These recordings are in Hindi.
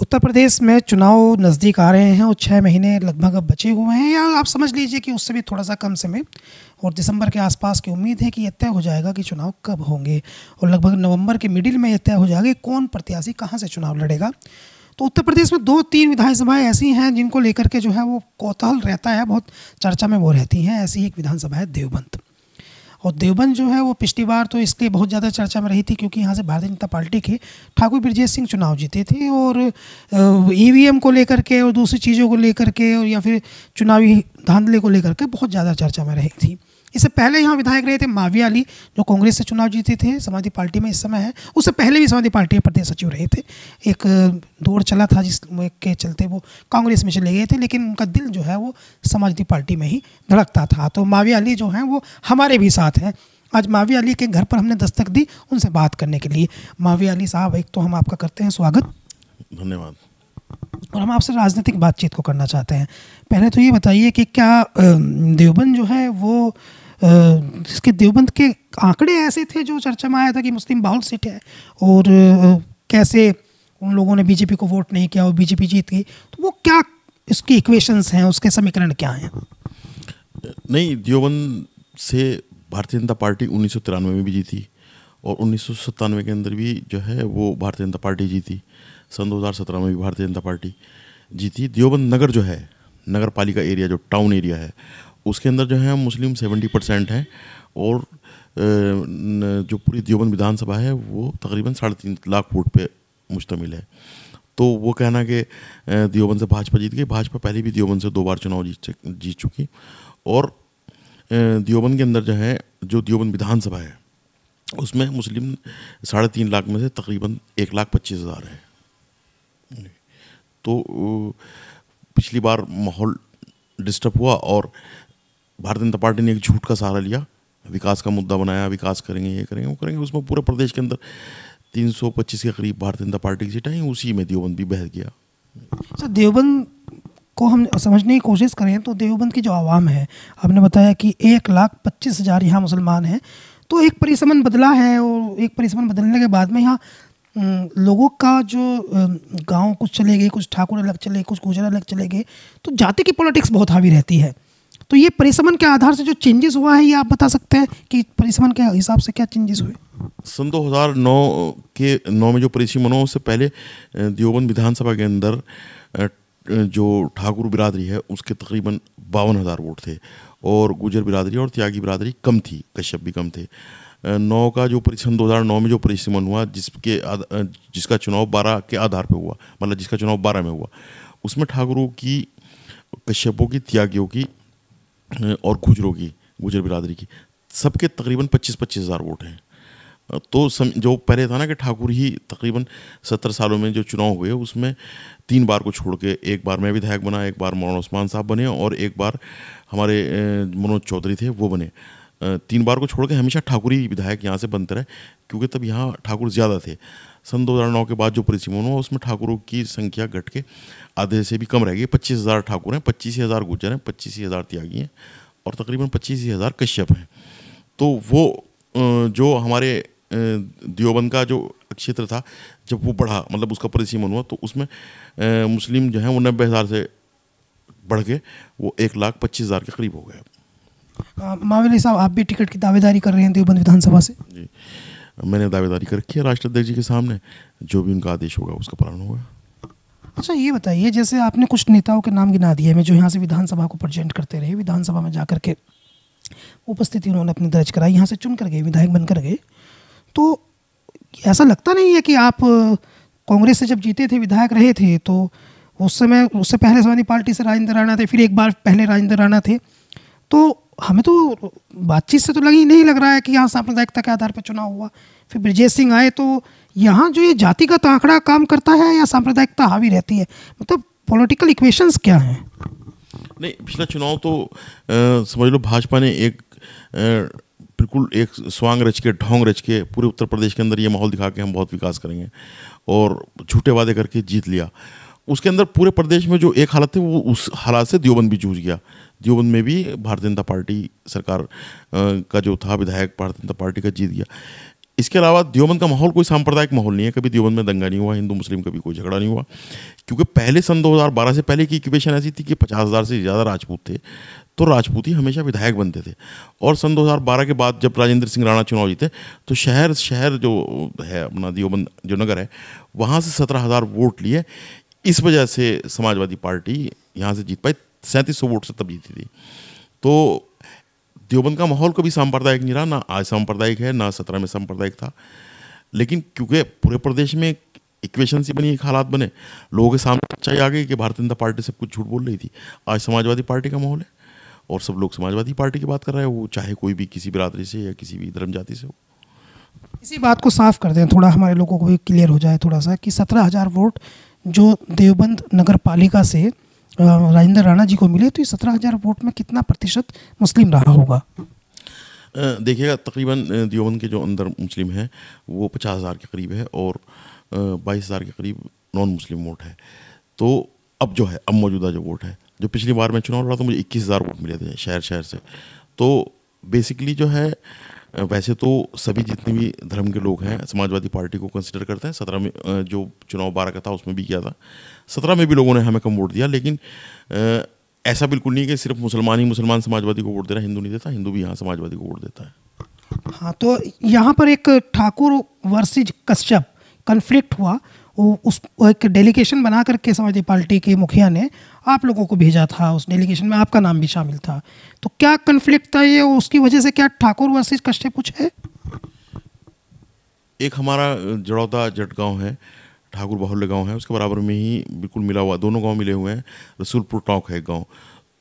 उत्तर प्रदेश में चुनाव नज़दीक आ रहे हैं और छः महीने लगभग अब बचे हुए हैं या आप समझ लीजिए कि उससे भी थोड़ा सा कम समय और दिसंबर के आसपास की उम्मीद है कि यह तय हो जाएगा कि चुनाव कब होंगे और लगभग नवंबर के मिडिल में यह तय हो जाएगा कि कौन प्रत्याशी कहाँ से चुनाव लड़ेगा तो उत्तर प्रदेश में दो तीन विधानसभाएं ऐसी हैं जिनको लेकर के जो है वो कौतहल रहता है बहुत चर्चा में वो रहती हैं ऐसी एक विधानसभा है देवबंत और देवबंद जो है वो पिछली बार तो इसलिए बहुत ज़्यादा चर्चा में रही थी क्योंकि यहाँ से भारतीय जनता पार्टी के ठाकुर ब्रजेश सिंह चुनाव जीते थे और ई को लेकर के और दूसरी चीज़ों को लेकर के और या फिर चुनावी धांधले को लेकर के बहुत ज़्यादा चर्चा में रही थी इससे पहले यहाँ विधायक रहे थे माविया अली जो कांग्रेस से चुनाव जीते थे समाजवादी पार्टी में इस समय है उससे पहले भी समाजवादी पार्टी के प्रदेश सचिव रहे थे एक दौर चला था जिस के चलते वो कांग्रेस में चले गए थे लेकिन उनका दिल जो है वो समाजवादी पार्टी में ही धड़कता था तो माविया अली जो हैं वो हमारे भी साथ हैं आज माविया अली के घर पर हमने दस्तक दी उनसे बात करने के लिए माविया अली साहब एक तो हम आपका करते हैं स्वागत धन्यवाद और हम आपसे राजनीतिक बातचीत को करना चाहते हैं पहले तो ये बताइए कि क्या देवबंद जो है वो जिसके देवबंद के आंकड़े ऐसे थे जो चर्चा में आया था कि मुस्लिम बाहुल सीट है और कैसे उन लोगों ने बीजेपी को वोट नहीं किया और बीजेपी जीत गई तो वो क्या इसकी इक्वेशंस हैं उसके समीकरण क्या हैं नहीं देवबंद से भारतीय जनता पार्टी उन्नीस में भी जीती और उन्नीस के अंदर भी जो है वो भारतीय जनता पार्टी जीती सन दो में भी भारतीय जनता पार्टी जीती देवबंद नगर जो है नगर पालिका एरिया जो टाउन एरिया है उसके अंदर जो है मुस्लिम सेवेंटी परसेंट हैं और जो पूरी देवबंद विधानसभा है वो तकरीबन साढ़े तीन लाख वोट पे मुश्तमिल है तो वो कहना कि देवबंद से भाजपा जीत गई भाजपा पहले भी देवबंद से दो बार चुनाव जीत जीत चुकी और देवबंद के अंदर जो है जो देवबंद विधानसभा है उसमें मुस्लिम साढ़े तीन लाख में से तकरीबन एक लाख पच्चीस हज़ार है तो पिछली बार माहौल डिस्टर्ब हुआ और भारतीय जनता पार्टी ने एक झूठ का सहारा लिया विकास का मुद्दा बनाया विकास करेंगे ये करेंगे वो करेंगे उसमें पूरे प्रदेश के अंदर 325 के करीब भारतीय जनता पार्टी की सीटें उसी में देवबंद भी बह गया सर देवबंद को हम समझने की कोशिश करें तो देवबंद की जो आवाम है आपने बताया कि एक लाख पच्चीस हज़ार यहाँ मुसलमान हैं तो एक परिसमन बदला है और एक परिसमन बदलने के बाद में यहाँ लोगों का जो गांव कुछ चले गए कुछ ठाकुर अलग चले कुछ गुजर अलग चले गए तो जाति की पॉलिटिक्स बहुत हावी रहती है तो ये परिसमन के आधार से जो चेंजेस हुआ है ये आप बता सकते हैं कि परिसमन के हिसाब से क्या चेंजेस हुए सन 2009 के नौ में जो परिसीमन हुआ उससे पहले दियोबंद विधानसभा के अंदर जो ठाकुर बिरादरी है उसके तकरीबन बावन हज़ार वोट थे और गुजर बिरादरी और त्यागी बिरादरी कम थी कश्यप भी कम थे नौ का जो हज़ार नौ में जो परिसमन हुआ जिसके जिसका चुनाव बारह के आधार पे हुआ मतलब जिसका चुनाव बारह में हुआ उसमें ठाकुरों की कश्यपों की त्यागियों की और गुजरों की गुजर बिरादरी की सबके तकरीबन पच्चीस पच्चीस हज़ार वोट हैं तो सम जो पहले था ना कि ठाकुर ही तकरीबन सत्तर सालों में जो चुनाव हुए उसमें तीन बार को छोड़ के एक बार मैं विधायक बना एक बार मौलाना उस्मान साहब बने और एक बार हमारे मनोज चौधरी थे वो बने तीन बार को छोड़ के हमेशा ठाकुर ही विधायक यहाँ से बनते रहे क्योंकि तब यहाँ ठाकुर ज़्यादा थे सन नौ के बाद जो परिसीमन हुआ उसमें ठाकुरों की संख्या घट के आधे से भी कम रह गई पच्चीस हज़ार ठाकुर हैं पच्चीस हज़ार गुजर हैं पच्चीस हज़ार त्यागी हैं और तकरीबन पच्चीस हज़ार कश्यप हैं तो वो जो हमारे दियोबंद का जो क्षेत्र था जब वो बढ़ा मतलब उसका परिसीमन हुआ तो उसमें मुस्लिम जो हैं वो नब्बे हज़ार से बढ़ के वो एक लाख पच्चीस हज़ार के करीब हो गए मावेली साहब आप भी टिकट की दावेदारी कर रहे हैं देवबंद विधानसभा से जी मैंने दावेदारी करके राष्ट्राध्यक्ष जी के सामने जो भी उनका आदेश होगा उसका पालन होगा अच्छा ये बताइए जैसे आपने कुछ नेताओं के नाम गिना दिए मैं जो यहाँ से विधानसभा को प्रजेंट करते रहे विधानसभा में जा कर के उपस्थिति उन्होंने अपनी दर्ज कराई यहाँ से चुन कर गए विधायक बनकर गए तो ऐसा लगता नहीं है कि आप कांग्रेस से जब जीते थे विधायक रहे थे तो उस समय उससे पहले समाजवादी पार्टी से राजेंद्र राणा थे फिर एक बार पहले राजेंद्र राणा थे तो हमें तो बातचीत से तो लगी नहीं लग रहा है कि यहाँ सांप्रदायिकता के आधार पर चुनाव हुआ फिर ब्रजेश सिंह आए तो यहाँ जो ये जाति का आंकड़ा काम करता है या सांप्रदायिकता हावी रहती है मतलब पॉलिटिकल इक्वेशंस क्या हैं नहीं पिछला चुनाव तो आ, समझ लो भाजपा ने एक बिल्कुल एक स्वांग रच के ढोंग रच के पूरे उत्तर प्रदेश के अंदर ये माहौल दिखा के हम बहुत विकास करेंगे और झूठे वादे करके जीत लिया उसके अंदर पूरे प्रदेश में जो एक हालत थी वो उस हालात से दियोबंद भी जूझ गया जीवन में भी भारतीय जनता पार्टी सरकार का जो था विधायक भारतीय जनता पार्टी का जीत गया इसके अलावा देवबंद का माहौल कोई सांप्रदायिक माहौल नहीं है कभी देवबंद में दंगा नहीं हुआ हिंदू मुस्लिम कभी कोई झगड़ा नहीं हुआ क्योंकि पहले सन 2012 से पहले की इक्वेशन ऐसी थी कि पचास हज़ार से ज़्यादा राजपूत थे तो राजपूत ही हमेशा विधायक बनते थे और सन 2012 के बाद जब राजेंद्र सिंह राणा चुनाव जीते तो शहर शहर जो है अपना दियोबंद जो नगर है वहाँ से सत्रह हज़ार वोट लिए इस वजह से समाजवादी पार्टी यहाँ से जीत पाई सैंतीस सौ वोट से तब जीती थी तो देवबंद का माहौल कभी सांप्रदायिक नहीं रहा ना आज सांप्रदायिक है ना सत्रह में सांप्रदायिक था लेकिन क्योंकि पूरे प्रदेश में इक्वेशन सी बनी एक हालात बने लोगों के सामने सच्चाई आ गई कि भारतीय जनता पार्टी सब कुछ झूठ बोल रही थी आज समाजवादी पार्टी का माहौल है और सब लोग समाजवादी पार्टी की बात कर रहे हैं वो चाहे कोई भी किसी बिरादरी से या किसी भी धर्म जाति से हो इसी बात को साफ कर दें थोड़ा हमारे लोगों को भी क्लियर हो जाए थोड़ा सा कि सत्रह हज़ार वोट जो देवबंद नगर पालिका से राजेंद्र राणा जी को मिले तो ये सत्रह हज़ार वोट में कितना प्रतिशत मुस्लिम रहा होगा देखिएगा तकरीबन दियोबंद के जो अंदर मुस्लिम हैं वो पचास हज़ार के करीब है और बाईस हज़ार के करीब नॉन मुस्लिम वोट है तो अब जो है अब मौजूदा जो वोट है जो पिछली बार मैं चुनाव लड़ा तो मुझे इक्कीस हज़ार वोट मिले थे शहर शहर से तो बेसिकली जो है वैसे तो सभी जितने भी धर्म के लोग हैं समाजवादी पार्टी को कंसिडर करते हैं सत्रह में जो चुनाव बारह का था उसमें भी किया था सत्रह में भी लोगों ने हमें कम वोट दिया लेकिन ऐसा बिल्कुल नहीं कि सिर्फ मुसलमान ही मुसलमान समाजवादी को वोट दे रहा हिंदू नहीं देता हिंदू भी यहाँ समाजवादी को वोट देता है हाँ तो यहाँ पर एक ठाकुर वर्सिज कश्यप कन्फ्लिक्ट हुआ उस एक डेलीगेशन बना करके समाजवादी पार्टी के मुखिया ने आप लोगों को भेजा था उस डेलीगेशन में आपका नाम भी शामिल था तो क्या कन्फ्लिक्ट था ये उसकी वजह से क्या ठाकुर वर्सेज कश्यप कुछ है एक हमारा जड़ौदा जट गाँव है ठाकुर बाहुल्य गांव है उसके बराबर में ही बिल्कुल मिला हुआ दोनों गांव मिले हुए हैं रसूलपुर टॉक है गांव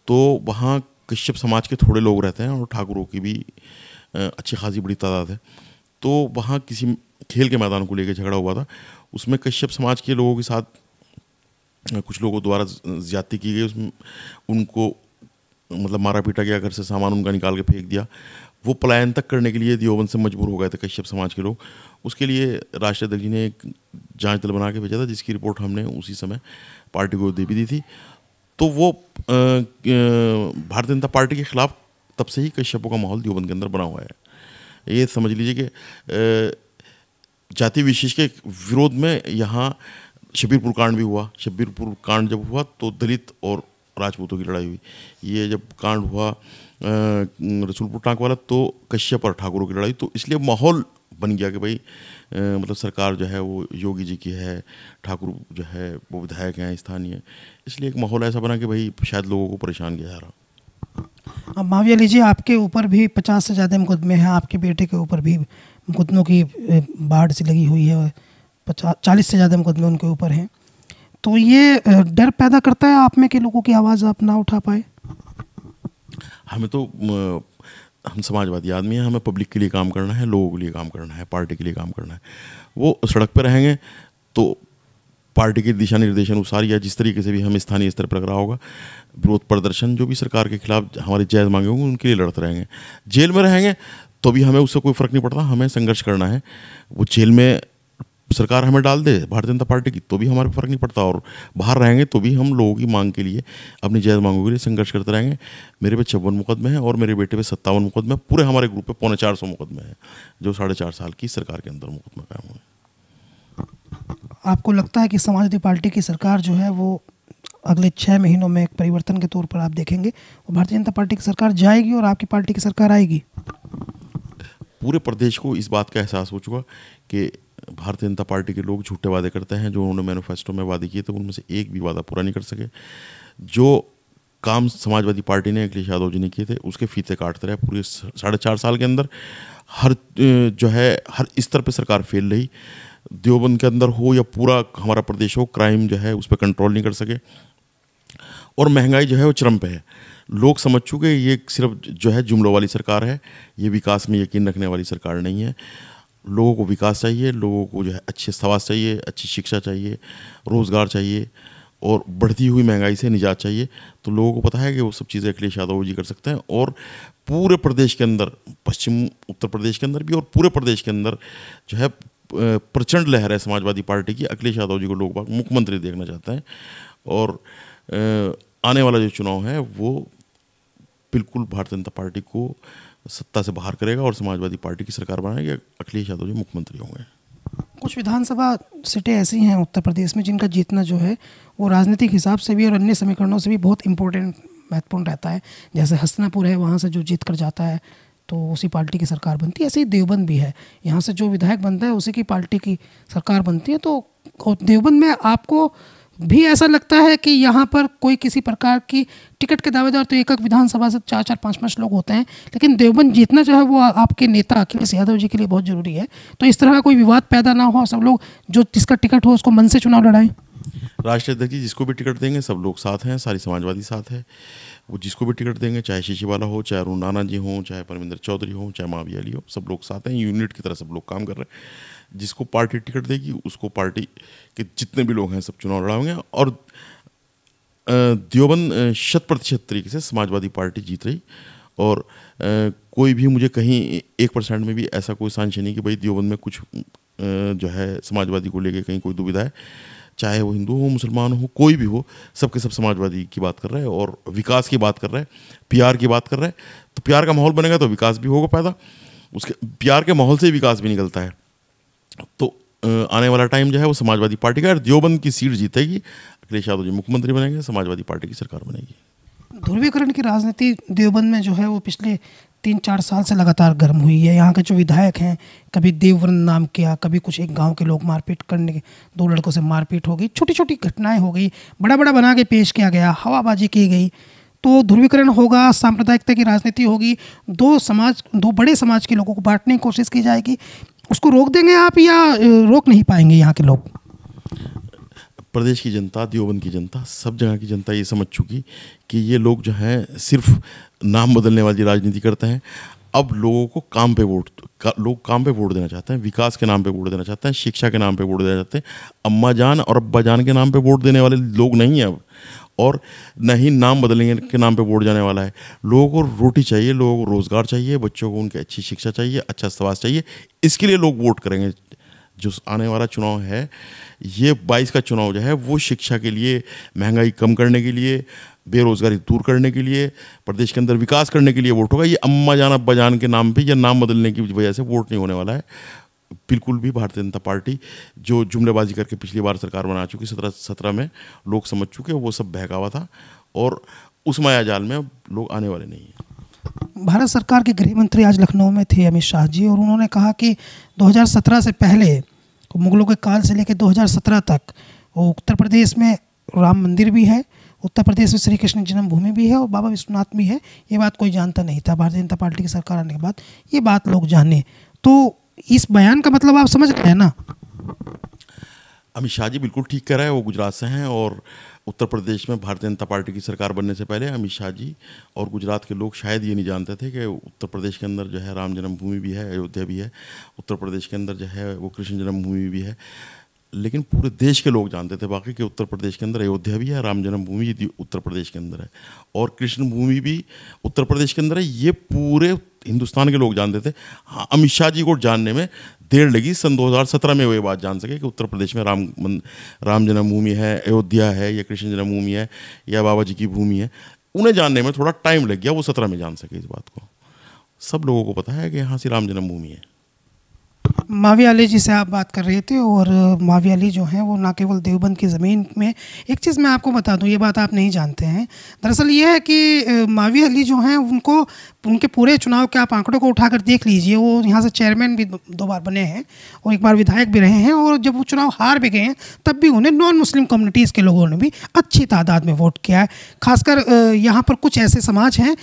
तो वहाँ कश्यप समाज के थोड़े लोग रहते हैं और ठाकुरों की भी अच्छी खासी बड़ी तादाद है तो वहाँ किसी खेल के मैदान को लेकर झगड़ा हुआ था उसमें कश्यप समाज के लोगों के साथ कुछ लोगों द्वारा ज्यादती की गई उनको मतलब मारा पीटा गया घर से सामान उनका निकाल के फेंक दिया वो पलायन तक करने के लिए दियोबंद से मजबूर हो गए थे कश्यप समाज के लोग उसके लिए राष्ट्रीय अध्यक्ष जी ने एक जाँच दल बना के भेजा था जिसकी रिपोर्ट हमने उसी समय पार्टी को दे भी दी थी तो वो भारतीय जनता पार्टी के खिलाफ तब से ही कश्यपों का माहौल दियोबंद के अंदर बना हुआ है ये समझ लीजिए कि जाति विशेष के विरोध में यहाँ शबीरपुर कांड भी हुआ शबीरपुर कांड जब हुआ तो दलित और राजपूतों की लड़ाई हुई ये जब कांड हुआ रसूलपुर टाँक वाला तो कश्यप और ठाकुरों की लड़ाई तो इसलिए माहौल बन गया कि भाई मतलब सरकार जो है वो योगी जी की है ठाकुर जो है वो विधायक हैं स्थानीय इसलिए एक माहौल ऐसा बना कि भाई शायद लोगों को परेशान किया जा रहा अब माविया लीजिए आपके ऊपर भी पचास से ज़्यादा मुकदमे हैं आपके बेटे के ऊपर भी मुकदमों की बाढ़ सी लगी हुई है पचास चालीस से ज़्यादा मुकदमे उनके ऊपर हैं तो ये डर पैदा करता है आप में कि लोगों की आवाज़ आप ना उठा पाए हमें तो हम समाजवादी आदमी हैं हमें पब्लिक के लिए काम करना है लोगों के लिए काम करना है पार्टी के लिए काम करना है वो सड़क पर रहेंगे तो पार्टी के दिशा निर्देश अनुसार या जिस तरीके से भी हम स्थानीय स्तर पर रहा होगा विरोध प्रदर्शन जो भी सरकार के खिलाफ हमारे जायज़ मांगे होंगे उनके लिए लड़ते रहेंगे जेल में रहेंगे तो भी हमें उससे कोई फ़र्क नहीं पड़ता हमें संघर्ष करना है वो जेल में सरकार हमें डाल दे भारतीय जनता पार्टी की तो भी हमारे फर्क नहीं पड़ता और बाहर रहेंगे तो भी हम लोगों की मांग के लिए अपनी जायज़ मांगों के लिए संघर्ष करते रहेंगे मेरे पे छप्पन मुकदमे हैं और मेरे बेटे पे सत्तावन मुकदमे हैं पूरे हमारे ग्रुप पे पौने चार सौ मुकदमे हैं जो साढ़े चार साल की सरकार के अंदर मुकदमा कायम हुए आपको लगता है कि समाजवादी पार्टी की सरकार जो है वो अगले छः महीनों में एक परिवर्तन के तौर पर आप देखेंगे और भारतीय जनता पार्टी की सरकार जाएगी और आपकी पार्टी की सरकार आएगी पूरे प्रदेश को इस बात का एहसास हो चुका कि भारतीय जनता पार्टी के लोग झूठे वादे करते हैं जो उन्होंने मैनिफेस्टो में वादे किए थे तो उनमें से एक भी वादा पूरा नहीं कर सके जो काम समाजवादी पार्टी ने अखिलेश यादव जी ने किए थे उसके फीते काटते रहे पूरे साढ़े चार साल के अंदर हर जो है हर स्तर पर सरकार फेल रही देवबंद के अंदर हो या पूरा हमारा प्रदेश हो क्राइम जो है उस पर कंट्रोल नहीं कर सके और महंगाई जो है वो चरम पे है लोग समझ चुके ये सिर्फ जो है जुमलों वाली सरकार है ये विकास में यकीन रखने वाली सरकार नहीं है लोगों को विकास चाहिए लोगों को जो है अच्छे स्वास्थ्य चाहिए अच्छी शिक्षा चाहिए रोज़गार चाहिए और बढ़ती हुई महंगाई से निजात चाहिए तो लोगों को पता है कि वो सब चीज़ें अखिलेश यादव जी कर सकते हैं और पूरे प्रदेश के अंदर पश्चिम उत्तर प्रदेश के अंदर भी और पूरे प्रदेश के अंदर जो है प्रचंड लहर है समाजवादी पार्टी की अखिलेश यादव जी को लोग मुख्यमंत्री देखना चाहते हैं और आने वाला जो चुनाव है वो बिल्कुल भारतीय जनता पार्टी को सत्ता से बाहर करेगा और समाजवादी पार्टी की सरकार बनाएगी अखिलेश यादव जी मुख्यमंत्री होंगे कुछ विधानसभा सीटें ऐसी हैं उत्तर प्रदेश में जिनका जीतना जो है वो राजनीतिक हिसाब से भी और अन्य समीकरणों से भी बहुत इंपॉर्टेंट महत्वपूर्ण रहता है जैसे हसनापुर है वहाँ से जो जीत कर जाता है तो उसी पार्टी की सरकार बनती है ऐसे ही देवबंद भी है यहाँ से जो विधायक बनता है उसी की पार्टी की सरकार बनती है तो देवबंद में आपको भी ऐसा लगता है कि यहाँ पर कोई किसी प्रकार की टिकट के दावेदार तो एक एक विधानसभा से चार चार पाँच पाँच लोग होते हैं लेकिन देवबंद जीतना जो है वो आपके नेता अखिलेश यादव जी के लिए बहुत ज़रूरी है तो इस तरह का कोई विवाद पैदा ना हो सब लोग जो जिसका टिकट हो उसको मन से चुनाव लड़ाएं राष्ट्रीय अध्यक्ष जी जिसको भी टिकट देंगे सब लोग साथ हैं सारी समाजवादी साथ है वो जिसको भी टिकट देंगे चाहे शीशी वाला हो चाहे अरुण नाना जी हों चाहे परमिंदर चौधरी हो चाहे मावी अली हो सब लोग साथ हैं यूनिट की तरह सब लोग काम कर रहे हैं जिसको पार्टी टिकट देगी उसको पार्टी के जितने भी लोग हैं सब चुनाव लड़ाएंगे और देवबंद शत प्रतिशत तरीके से समाजवादी पार्टी जीत रही और कोई भी मुझे कहीं एक परसेंट में भी ऐसा कोई सांस नहीं कि भाई देवबंद में कुछ जो है समाजवादी को लेके कहीं कोई दुविधा है चाहे वो हिंदू हो मुसलमान हो कोई भी हो सबके सब समाजवादी की बात कर रहे हैं और विकास की बात कर रहे हैं प्यार की बात कर रहे हैं तो प्यार का माहौल बनेगा तो विकास भी होगा पैदा उसके प्यार के माहौल से विकास भी निकलता है तो आने वाला टाइम जो है वो समाजवादी पार्टी का देवबंद की सीट जीतेगी अखिलेश यादव जी मुख्यमंत्री बनेंगे समाजवादी पार्टी की सरकार बनेगी ध्रुवीकरण की राजनीति देवबंद में जो है वो पिछले तीन चार साल से लगातार गर्म हुई है यहाँ के जो विधायक हैं कभी देवव्रंद नाम किया कभी कुछ एक गांव के लोग मारपीट करने के दो लड़कों से मारपीट हो गई छोटी छोटी घटनाएं हो गई बड़ा बड़ा बना के पेश किया गया हवाबाजी की गई तो ध्रुवीकरण होगा सांप्रदायिकता की राजनीति होगी दो समाज दो बड़े समाज के लोगों को बांटने की कोशिश की जाएगी उसको रोक देंगे आप या रोक नहीं पाएंगे यहाँ के लोग प्रदेश की जनता दियोबंद की जनता सब जगह की जनता ये समझ चुकी कि ये लोग जो है सिर्फ नाम बदलने वाली राजनीति करते हैं अब लोगों को काम पे वोट का, लोग काम पे वोट देना चाहते हैं विकास के नाम पे वोट देना चाहते हैं शिक्षा के नाम पे वोट देना चाहते हैं अम्मा जान और अब्बा जान के नाम पे वोट देने वाले लोग नहीं हैं अब और न ही नाम बदलने के नाम पे वोट जाने वाला है लोगों को रोटी चाहिए लोगों को रोज़गार चाहिए बच्चों को उनकी अच्छी शिक्षा चाहिए अच्छा स्वास्थ्य चाहिए इसके लिए लोग वोट करेंगे जो आने वाला चुनाव है ये बाईस का चुनाव जो है वो शिक्षा के लिए महंगाई कम करने के लिए बेरोजगारी दूर करने के लिए प्रदेश के अंदर विकास करने के लिए वोट होगा ये अम्मा जान अब्बा जान के नाम पे या नाम बदलने की वजह से वोट नहीं होने वाला है बिल्कुल भी भारतीय जनता पार्टी जो जुमलेबाजी करके पिछली बार सरकार बना चुकी सत्रह सत्रह में लोग समझ चुके वो सब बहकावा था और उस मायाजाल में अब लोग आने वाले नहीं हैं भारत सरकार के गृह मंत्री आज लखनऊ में थे अमित शाह जी और उन्होंने कहा कि 2017 से पहले मुगलों के काल से लेकर 2017 तक उत्तर प्रदेश में राम मंदिर भी है उत्तर प्रदेश में श्री कृष्ण जन्मभूमि भी है और बाबा विश्वनाथ भी है ये बात कोई जानता नहीं था भारतीय जनता पार्टी की सरकार आने के बाद ये बात लोग जाने तो इस बयान का मतलब आप समझ रहे हैं ना अमित शाह जी बिल्कुल ठीक कह रहे हैं वो गुजरात से हैं और उत्तर प्रदेश में भारतीय जनता पार्टी की सरकार बनने से पहले अमित शाह जी और गुजरात के लोग शायद ये नहीं जानते थे कि उत्तर प्रदेश के अंदर जो है राम जन्मभूमि भी है अयोध्या भी है उत्तर प्रदेश के अंदर जो है वो कृष्ण जन्मभूमि भी है लेकिन पूरे देश के लोग जानते थे बाकी के उत्तर प्रदेश के अंदर अयोध्या भी है राम जन्मभूमि उत्तर प्रदेश के अंदर है और कृष्ण भूमि भी उत्तर प्रदेश के अंदर है ये पूरे हिंदुस्तान के लोग जानते थे हाँ अमित शाह जी को जानने में देर लगी सन 2017 में वो ये बात जान सके कि उत्तर प्रदेश में राम राम जन्मभूमि है अयोध्या है या कृष्ण जन्मभूमि है या बाबा जी की भूमि है उन्हें जानने में थोड़ा टाइम लग गया वो सत्रह में जान सके इस बात को सब लोगों को पता है कि यहाँ से राम जन्मभूमि है मावी अली जी से आप बात कर रहे थे और मावी अली जो हैं वो ना केवल देवबंद की ज़मीन में एक चीज़ मैं आपको बता दूं ये बात आप नहीं जानते हैं दरअसल ये है कि मावी अली जो हैं उनको उनके पूरे चुनाव के आप आंकड़ों को उठाकर देख लीजिए वो यहाँ से चेयरमैन भी दो बार बने हैं और एक बार विधायक भी रहे हैं और जब वो चुनाव हार भी गए हैं तब भी उन्हें नॉन मुस्लिम कम्युनिटीज़ के लोगों ने भी अच्छी तादाद में वोट किया है खासकर यहाँ पर कुछ ऐसे समाज हैं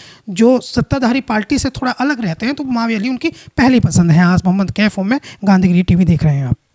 जो सत्ताधारी पार्टी से थोड़ा अलग रहते हैं तो मावी अली उनकी पहली पसंद है आज मोहम्मद कैफ में गांधीगिरी वी देख रहे हैं आप